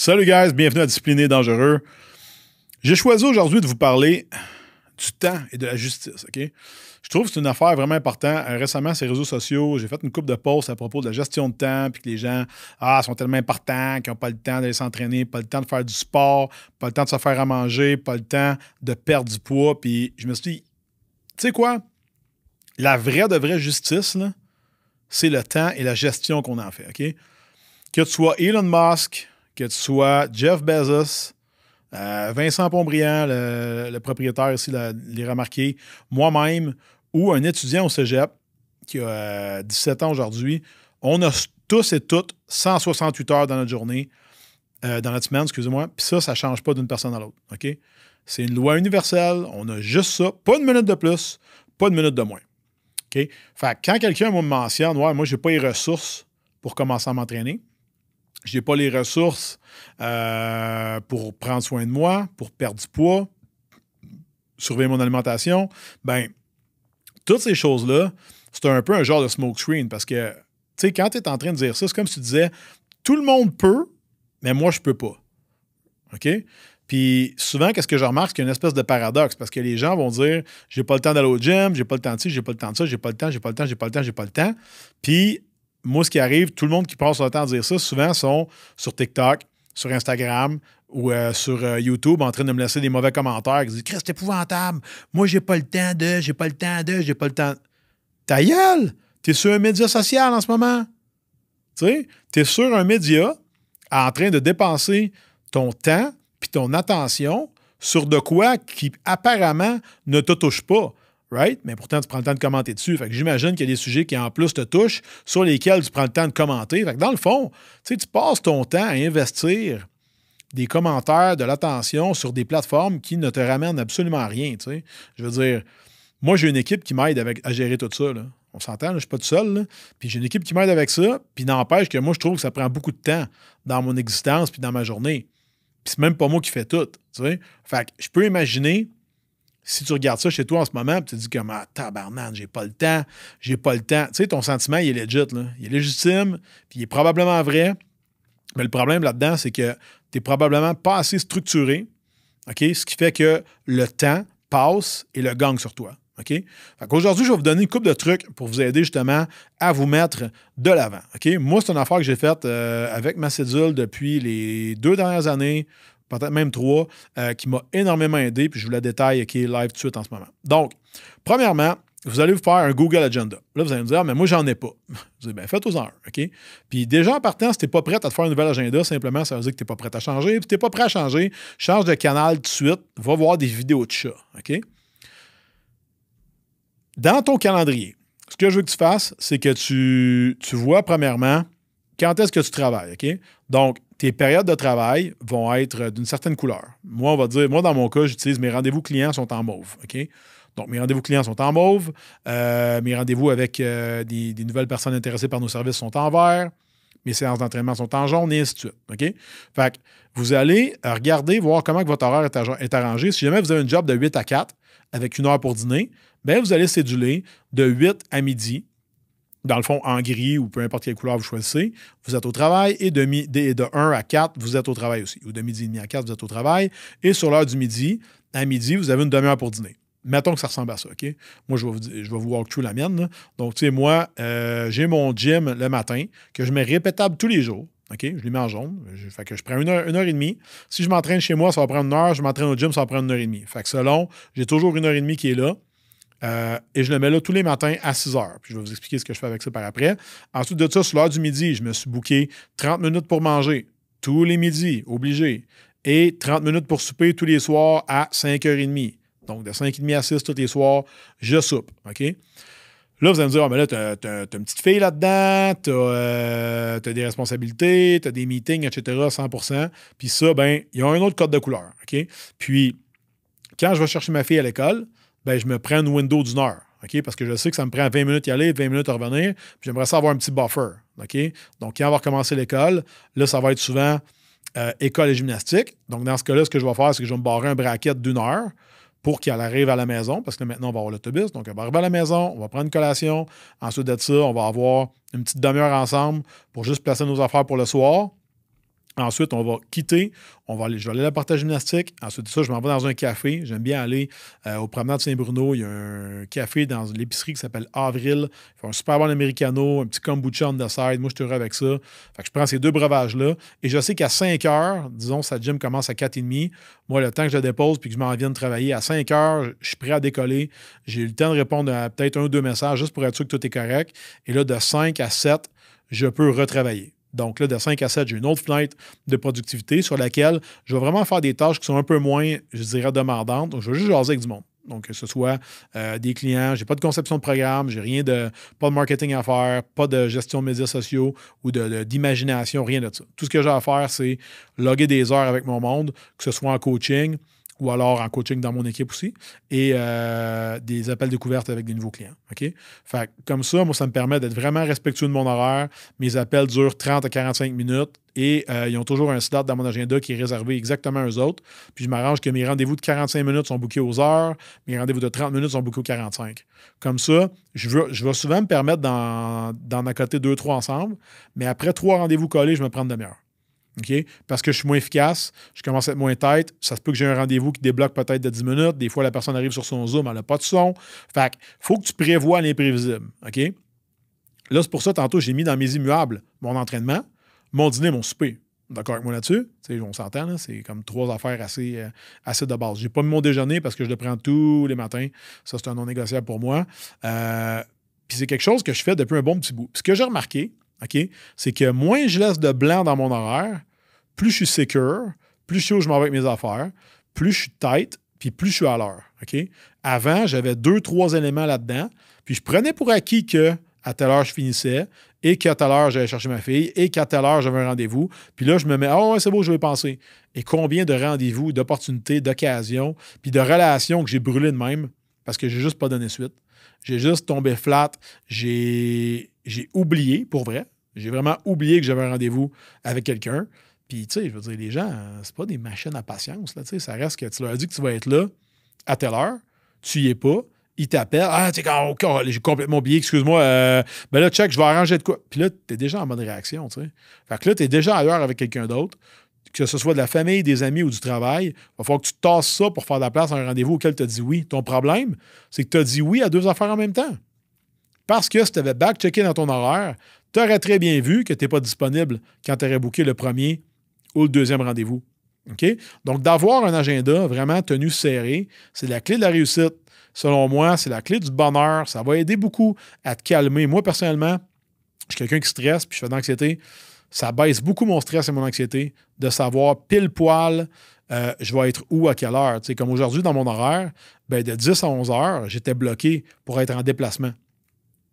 Salut guys, bienvenue à Discipliné Dangereux. J'ai choisi aujourd'hui de vous parler du temps et de la justice, OK? Je trouve que c'est une affaire vraiment importante. Euh, récemment, sur les réseaux sociaux, j'ai fait une coupe de posts à propos de la gestion de temps, puis que les gens ah, sont tellement importants qu'ils n'ont pas le temps d'aller s'entraîner, pas le temps de faire du sport, pas le temps de se faire à manger, pas le temps de perdre du poids. Puis je me suis dit, tu sais quoi? La vraie de vraie justice, c'est le temps et la gestion qu'on en fait, OK? Que tu sois Elon Musk, que tu sois Jeff Bezos, euh, Vincent Pombriand, le, propriétaire ici, les remarqué, moi-même, ou un étudiant au cégep qui a 17 euh, ans aujourd'hui, on a tous et toutes 168 heures dans notre journée, euh, dans notre semaine, excusez-moi, puis ça, ça ne change pas d'une personne à l'autre. OK? C'est une loi universelle, on a juste ça, pas une minute de plus, pas de minute de moins. OK? Fait quand quelqu'un me mentionne, ouais, moi, je n'ai pas les ressources pour commencer à m'entraîner, j'ai pas les ressources euh, pour prendre soin de moi, pour perdre du poids, surveiller mon alimentation, ben toutes ces choses-là, c'est un peu un genre de smoke screen parce que, tu sais, quand tu es en train de dire ça, c'est comme si tu disais, tout le monde peut, mais moi, je peux pas. OK? Puis souvent, qu'est-ce que je remarque, c'est qu'il y a une espèce de paradoxe parce que les gens vont dire j'ai pas le temps d'aller au gym, j'ai pas le temps de ci, j'ai pas le temps de ça, j'ai pas le temps, j'ai pas le temps, j'ai pas le temps, j'ai pas le temps. Puis moi, ce qui arrive, tout le monde qui passe le temps à dire ça, souvent sont sur TikTok, sur Instagram, ou euh, sur euh, YouTube en train de me laisser des mauvais commentaires qui disent Chris, c'est épouvantable. Moi, j'ai pas le temps de, j'ai pas le temps de, j'ai pas le temps. Ta gueule! T'es sur un média social en ce moment. Tu sais, t'es sur un média en train de dépenser ton temps puis ton attention sur de quoi qui apparemment ne te touche pas right? Mais pourtant, tu prends le temps de commenter dessus. Fait que j'imagine qu'il y a des sujets qui, en plus, te touchent, sur lesquels tu prends le temps de commenter. Fait dans le fond, tu passes ton temps à investir des commentaires, de l'attention sur des plateformes qui ne te ramènent absolument rien, Je veux dire, moi, j'ai une équipe qui m'aide à gérer tout ça, là. On s'entend, je ne suis pas tout seul. Puis j'ai une équipe qui m'aide avec ça. Puis n'empêche que moi, je trouve que ça prend beaucoup de temps dans mon existence puis dans ma journée. Puis c'est même pas moi qui fais tout. Tu Fait je peux imaginer si tu regardes ça chez toi en ce moment, tu te dis comme ah, tabarnane, j'ai pas le temps, j'ai pas le temps. Tu sais, ton sentiment, il est legit, Il est légitime, puis il est probablement vrai. Mais le problème là-dedans, c'est que tu n'es probablement pas assez structuré, OK? Ce qui fait que le temps passe et le gang sur toi. OK? Aujourd'hui, je vais vous donner une coupe de trucs pour vous aider justement à vous mettre de l'avant. OK? Moi, c'est une affaire que j'ai faite euh, avec ma cédule depuis les deux dernières années peut-être même trois, euh, qui m'a énormément aidé, puis je vous la détaille qui est live tout de suite en ce moment. Donc, premièrement, vous allez vous faire un Google Agenda. Là, vous allez me dire, ah, mais moi, j'en ai pas. Vous dites, Bien, faites-vous-en un, OK? Puis déjà, en partant, si tu t'es pas prêt à te faire un nouvel agenda, simplement, ça veut dire que tu t'es pas prêt à changer. Puis tu t'es pas prêt à changer, change de canal tout de suite, va voir des vidéos de chat, OK? Dans ton calendrier, ce que je veux que tu fasses, c'est que tu, tu vois, premièrement, quand est-ce que tu travailles, OK? Donc, tes périodes de travail vont être d'une certaine couleur. Moi, on va dire, moi, dans mon cas, j'utilise mes rendez-vous clients sont en mauve. OK? Donc, mes rendez-vous clients sont en mauve, euh, mes rendez-vous avec euh, des, nouvelles personnes intéressées par nos services sont en vert, mes séances d'entraînement sont en jaune, et ainsi de suite. OK? Fait que vous allez regarder, voir comment que votre horaire est arrangé. Si jamais vous avez un job de 8 à 4 avec une heure pour dîner, bien, vous allez céduler de 8 à midi dans le fond, en gris ou peu importe quelle couleur vous choisissez, vous êtes au travail et de, 1 à 4, vous êtes au travail aussi. Ou de midi et demi à 4, vous êtes au travail. Et sur l'heure du midi, à midi, vous avez une demi-heure pour dîner. Mettons que ça ressemble à ça, OK? Moi, je vais vous, je vais vous walk la mienne. Donc, tu sais, moi, euh, j'ai mon gym le matin que je mets répétable tous les jours. OK? Je lui mets en jaune. Je, fait que je prends une heure, une heure et demie. Si je m'entraîne chez moi, ça va prendre une heure. Je m'entraîne au gym, ça va prendre une heure et demie. Fait que selon, j'ai toujours une heure et demie qui est là. Euh, et je le mets là tous les matins à 6 h Puis je vais vous expliquer ce que je fais avec ça par après. Ensuite de ça, sur l'heure du midi, je me suis booké 30 minutes pour manger, tous les midis, obligé. Et 30 minutes pour souper tous les soirs à 5h30. Donc de 5h30 à 6 tous les soirs, je soupe. OK? Là, vous allez me dire, ah, mais là, t'as, as, une petite fille là-dedans, euh, t'as, des responsabilités, t'as des meetings, etc., 100%. Puis ça, ben, il y a un autre code de couleur, OK? Puis, quand je vais chercher ma fille à l'école, ben, je me prends une window d'une heure. OK? parce que je sais que ça me prend 20 minutes y aller, 20 minutes à revenir, j'aimerais ça avoir un petit buffer. Donc, quand on va recommencer l'école, là, ça va être souvent euh, école et gymnastique. Donc, dans ce cas-là, ce que je vais faire, c'est que je vais me barrer un braquette d'une heure pour qu'elle arrive à la maison, parce que maintenant, on va avoir l'autobus. Donc, elle va arriver à la maison, on va prendre une collation. Ensuite de ça, on va avoir une petite demi-heure ensemble pour juste placer nos affaires pour le soir. Ensuite, on va quitter, on va aller, je vais aller à la partage gymnastique. Ensuite ça, je m'en vais dans un café. J'aime bien aller euh, au promenade Saint-Bruno. Il y a un café dans l'épicerie qui s'appelle Avril. Il font un super bon americano, un petit kombucha on the side. Moi, je suis heureux avec ça. Fait je prends ces deux breuvages-là. Et je sais qu'à 5 heures, disons, sa gym commence à 4h30. Moi, le temps que je dépose puis que je m'en de travailler, à 5 heures, je suis prêt à décoller. J'ai eu le temps de répondre à peut-être un ou deux messages juste pour être sûr que tout est correct. Et là, de 5 à 7, je peux retravailler. Donc là, de 5 à 7, j'ai une autre fenêtre de productivité sur laquelle je vais vraiment faire des tâches qui sont un peu moins, je dirais, demandantes. Donc, je vais juste jaser avec du monde. Donc, que ce soit euh, des clients, j'ai pas de conception de programme, j'ai rien de, pas de marketing à faire, pas de gestion de médias sociaux ou d'imagination, de, d'imagination, rien de ça. Tout ce que j'ai à faire, c'est loguer des heures avec mon monde, que ce soit en coaching, ou alors en coaching dans mon équipe aussi, et euh, des appels découvertes avec des nouveaux clients. OK? Fait comme ça, moi, ça me permet d'être vraiment respectueux de mon horaire. Mes appels durent 30 à 45 minutes et euh, ils ont toujours un slot dans mon agenda qui est réservé exactement aux autres. Puis je m'arrange que mes rendez-vous de 45 minutes sont bouqués aux heures, mes rendez-vous de 30 minutes sont bouqués aux 45. Comme ça, je, veux, je vais souvent me permettre d'en accoter deux, trois ensemble, mais après trois rendez-vous collés, je me prends de demi-heure. Parce que je suis moins efficace, je commence à être moins tête. Ça se peut que j'ai un rendez-vous qui débloque peut-être de 10 minutes. Des fois, la personne arrive sur son Zoom, elle n'a pas de son. Fait que faut que tu prévois l'imprévisible. OK? Là, c'est pour ça, tantôt, j'ai mis dans mes immuables mon entraînement, mon dîner, mon souper. D'accord avec moi là-dessus? On s'entend, c'est comme trois affaires assez, euh, assez de base. J'ai pas mis mon déjeuner parce que je le prends tous les matins. Ça, c'est un non négociable pour moi. Euh, puis c'est quelque chose que je fais depuis un bon petit bout. ce que j'ai remarqué, OK, c'est que moins je laisse de blanc dans mon horaire, plus je suis secure, plus je sais où je m'en vais avec mes affaires, plus je suis tête, puis plus je suis à l'heure. OK? Avant, j'avais deux, trois éléments là-dedans, puis je prenais pour acquis que à telle heure je finissais, et qu'à telle heure j'allais chercher ma fille, et qu'à telle heure j'avais un rendez-vous. Puis là, je me mets, ah oh, ouais, c'est beau, je vais penser. Et combien de rendez-vous, d'opportunités, d'occasions, puis de relations que j'ai brûlées de même parce que j'ai juste pas donné suite. J'ai juste tombé flat. J'ai oublié, pour vrai. J'ai vraiment oublié que j'avais un rendez-vous avec quelqu'un. Puis, tu sais, je veux dire, les gens, euh, c'est pas des machines à patience. Là, ça reste que tu leur as dit que tu vas être là à telle heure, tu y es pas, ils t'appellent. Ah, tu sais, j'ai complètement oublié, excuse-moi. Euh, ben là, check, je vais arranger de quoi. Puis là, tu es déjà en mode réaction, tu sais. Fait que là, tu es déjà à l'heure avec quelqu'un d'autre, que ce soit de la famille, des amis ou du travail. va falloir que tu tasses ça pour faire de la place à un rendez-vous auquel tu as dit oui. Ton problème, c'est que tu as dit oui à deux affaires en même temps. Parce que si tu avais back-checké dans ton horaire, tu aurais très bien vu que tu n'es pas disponible quand tu aurais booké le premier ou le deuxième rendez-vous. OK? Donc, d'avoir un agenda vraiment tenu serré, c'est la clé de la réussite. Selon moi, c'est la clé du bonheur. Ça va aider beaucoup à te calmer. Moi, personnellement, je suis quelqu'un qui stresse puis je fais de l'anxiété. Ça baisse beaucoup mon stress et mon anxiété de savoir pile poil euh, je vais être où à quelle heure. comme aujourd'hui, dans mon horaire, ben, de 10 à 11 heures, j'étais bloqué pour être en déplacement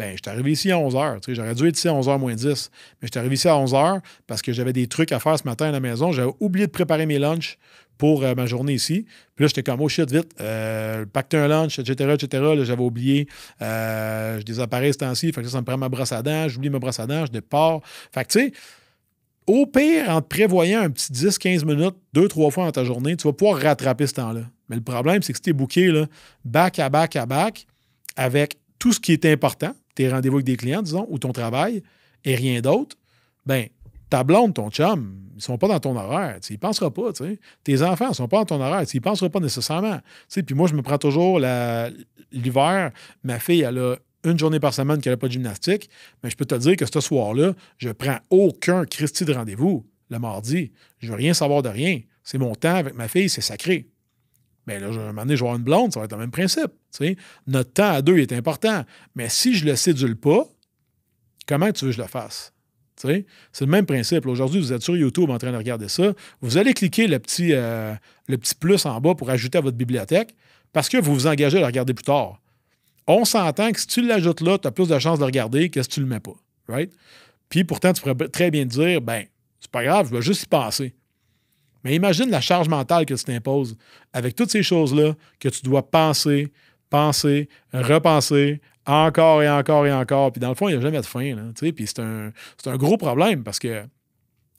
ben, je suis arrivé ici à 11h. J'aurais dû être ici à 11h moins 10. Mais je suis arrivé ici à 11h parce que j'avais des trucs à faire ce matin à la maison. J'avais oublié de préparer mes lunchs pour euh, ma journée ici. Puis là, j'étais comme, oh shit, vite, euh, un lunch, etc., etc. j'avais oublié, euh, j'ai des ce temps-ci. Fait que ça, me prend ma brosse à dents. J'oublie ma brosse à dents, je départ. Fait que, tu sais, au pire, en te prévoyant un petit 10-15 minutes, deux, trois fois dans ta journée, tu vas pouvoir rattraper ce temps-là. Mais le problème, c'est que si tu es booké là, back à back à back avec tout ce qui est important, rendez-vous avec des clients, disons, ou ton travail, et rien d'autre, ben ta blonde, ton chum, ils sont pas dans ton horaire. Ils ne penseront pas. Tes enfants ne sont pas dans ton horaire. Ils ne penseront pas nécessairement. Puis moi, je me prends toujours l'hiver. Ma fille, elle a une journée par semaine qu'elle n'a pas de gymnastique. Mais je peux te dire que ce soir-là, je prends aucun Christie de rendez-vous le mardi. Je veux rien savoir de rien. C'est mon temps avec ma fille, c'est sacré. Mais ben là, à un moment donné, je vais une blonde, ça va être le même principe. Notre temps à deux est important. Mais si je ne le sédule pas, comment tu veux que je le fasse? C'est le même principe. Aujourd'hui, vous êtes sur YouTube en train de regarder ça. Vous allez cliquer le petit, euh, le petit plus en bas pour ajouter à votre bibliothèque parce que vous vous engagez à le regarder plus tard. On s'entend que si tu l'ajoutes là, tu as plus de chances de le regarder que si tu ne le mets pas. Puis pourtant, tu pourrais très bien dire ben, c'est pas grave, je vais juste y passer ». Mais imagine la charge mentale que tu t'imposes avec toutes ces choses-là que tu dois penser, penser, repenser, encore et encore et encore. Puis dans le fond, il n'y a jamais de fin. puis c'est un, gros problème parce que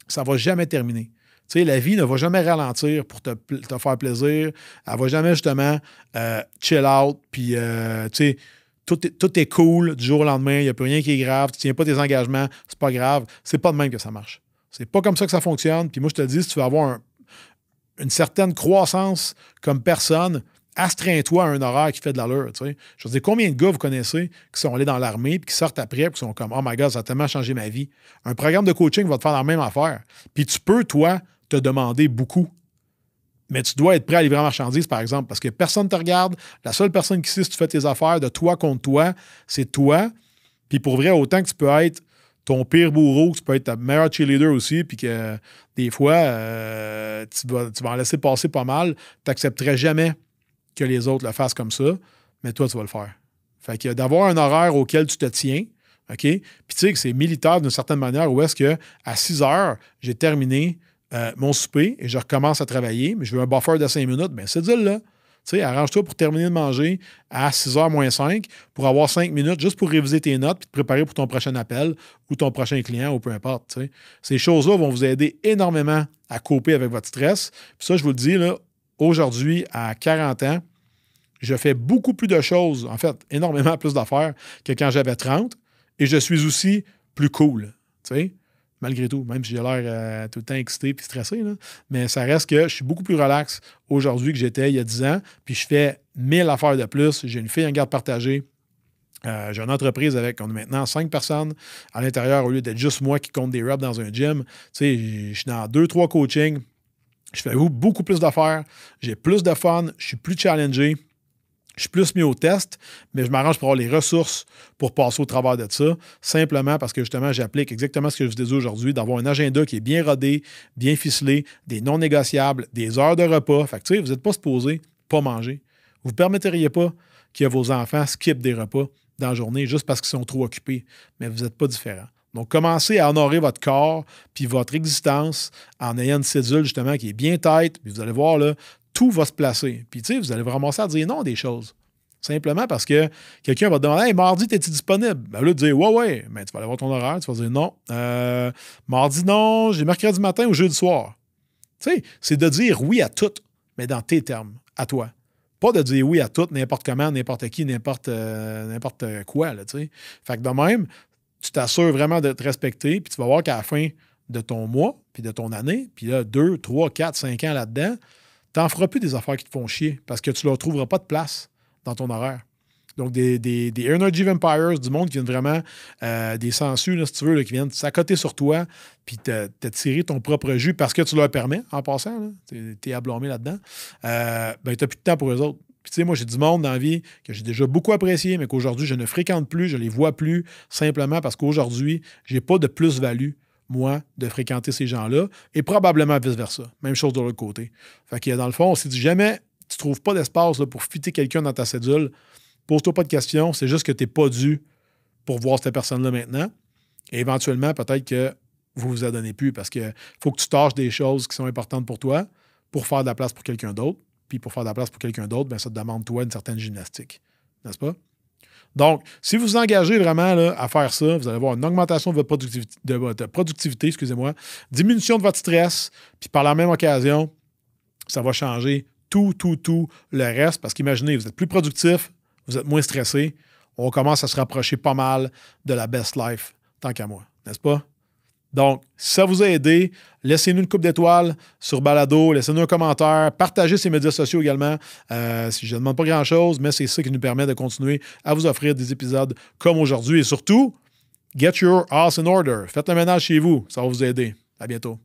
ça ne va jamais terminer. la vie ne va jamais ralentir pour te, faire plaisir. Elle ne va jamais justement euh, chill out. Puis, euh, tout est, tout est cool du jour au lendemain. Il n'y a plus rien qui est grave. Tu ne tiens pas tes engagements. C'est pas grave. C'est pas de même que ça marche. C'est pas comme ça que ça fonctionne. Puis moi, je te dis, si tu veux avoir un une certaine croissance comme personne, astreins-toi à un horaire qui fait de l'allure. Tu Je veux dire, combien de gars vous connaissez qui sont allés dans l'armée, puis qui sortent après, puis qui sont comme, oh my god, ça a tellement changé ma vie. Un programme de coaching va te faire la même affaire. Puis tu peux, toi, te demander beaucoup. Mais tu dois être prêt à livrer la marchandise, par exemple, parce que personne ne te regarde. La seule personne qui sait si tu fais tes affaires de toi contre toi, c'est toi. Puis pour vrai, autant que tu peux être ton pire bourreau, tu peux être ta meilleure cheerleader aussi, puis que des fois, euh, tu, vas en laisser passer pas mal, tu n'accepterais jamais que les autres le fassent comme ça, mais toi, tu vas le faire. Fait que d'avoir un horaire auquel tu te tiens, OK? Puis tu sais que c'est militaire d'une certaine manière, où est-ce que à 6 heures, j'ai terminé euh, mon souper et je recommence à travailler, mais je veux un buffer de 5 minutes, bien, c'est dur, là. Tu arrange-toi pour terminer de manger à 6h moins 5 pour avoir 5 minutes juste pour réviser tes notes et te préparer pour ton prochain appel ou ton prochain client ou peu importe. Ces choses-là vont vous aider énormément à couper avec votre stress. Puis ça, je vous le dis, aujourd'hui, à 40 ans, je fais beaucoup plus de choses, en fait, énormément plus d'affaires que quand j'avais 30 et je suis aussi plus cool malgré tout, même si j'ai l'air euh, tout le temps excité puis stressé. Mais ça reste que je suis beaucoup plus relax aujourd'hui que j'étais il y a 10 ans. Puis je fais 1000 affaires de plus. J'ai une fille en garde partagée. Euh, j'ai une entreprise avec, on est maintenant cinq personnes à l'intérieur au lieu d'être juste moi qui compte des reps dans un gym. Tu sais, je suis dans deux, trois coachings. Je fais beaucoup plus d'affaires. J'ai plus de fun. Je suis plus challengé. Je suis plus mis au test, mais je m'arrange pour avoir les ressources pour passer au travers de ça, simplement parce que justement, j'applique exactement ce que je vous disais aujourd'hui, d'avoir un agenda qui est bien rodé, bien ficelé, des non négociables, des heures de repas. Fait que, vous n'êtes pas supposé pas manger. Vous ne permettriez pas que vos enfants skippent des repas dans la journée juste parce qu'ils sont trop occupés, mais vous n'êtes pas différent. Donc, commencez à honorer votre corps puis votre existence en ayant une cédule justement qui est bien tête. Puis vous allez voir, là, va se placer. Puis, tu sais, vous allez vraiment ça à dire non à des choses. Simplement parce que quelqu'un va te demander Hey, mardi, tes tu disponible ben, Là, tu dis Ouais, ouais. Mais tu vas aller voir ton horaire, tu vas dire Non. Euh, mardi, non. J'ai mercredi matin ou jeudi soir. Tu sais, c'est de dire oui à tout, mais dans tes termes, à toi. Pas de dire oui à tout, n'importe comment, n'importe qui, n'importe euh, quoi. Là, sais. fait que de même, tu t'assures vraiment de te respecter, puis tu vas voir qu'à la fin de ton mois, puis de ton année, puis là, deux, trois, quatre, cinq ans là-dedans, t'en feras plus des affaires qui te font chier parce que tu leur trouveras pas de place dans ton horaire. Donc, des, Energy Vampires, du monde qui viennent vraiment, euh, des sensus, si tu veux, qui viennent s'accoter sur toi, puis te, tirer ton propre jus parce que tu leur permets, en passant, tu es, es là-dedans, euh, ben, tu n'as plus de temps pour eux autres. Puis, tu sais, moi, j'ai du monde dans la vie que j'ai déjà beaucoup apprécié, mais qu'aujourd'hui, je ne fréquente plus, je les vois plus, simplement parce qu'aujourd'hui, j'ai pas de plus-value moi, de fréquenter ces gens-là, et probablement vice-versa. Même chose de l'autre côté. Fait a, dans le fond, on s'est dit jamais tu trouves pas d'espace pour fitter quelqu'un dans ta cédule, pose-toi pas de questions, c'est juste que tu n'es pas dû pour voir cette personne-là maintenant. Et éventuellement, peut-être que vous vous adonnez donnez plus parce qu'il faut que tu tâches des choses qui sont importantes pour toi pour faire de la place pour quelqu'un d'autre. Puis pour faire de la place pour quelqu'un d'autre, ben ça te demande, toi, une certaine gymnastique. N'est-ce pas? Donc, si vous vous engagez vraiment à faire ça, vous allez avoir une augmentation de votre productivité, de votre productivité excusez-moi, diminution de votre stress, puis par la même occasion, ça va changer tout, tout, tout le reste. Parce qu'imaginez, vous êtes plus productif, vous êtes moins stressé, on commence à se rapprocher pas mal de la best life, tant qu'à moi, n'est-ce pas? Donc, si ça vous a aidé. Laissez-nous une coupe d'étoiles sur Balado, laissez-nous un commentaire, partagez ces médias sociaux également. Euh, si je ne demande pas grand-chose, mais c'est ça qui nous permet de continuer à vous offrir des épisodes comme aujourd'hui. Et surtout, get your house in order. Faites le ménage chez vous, ça va vous aider. À bientôt.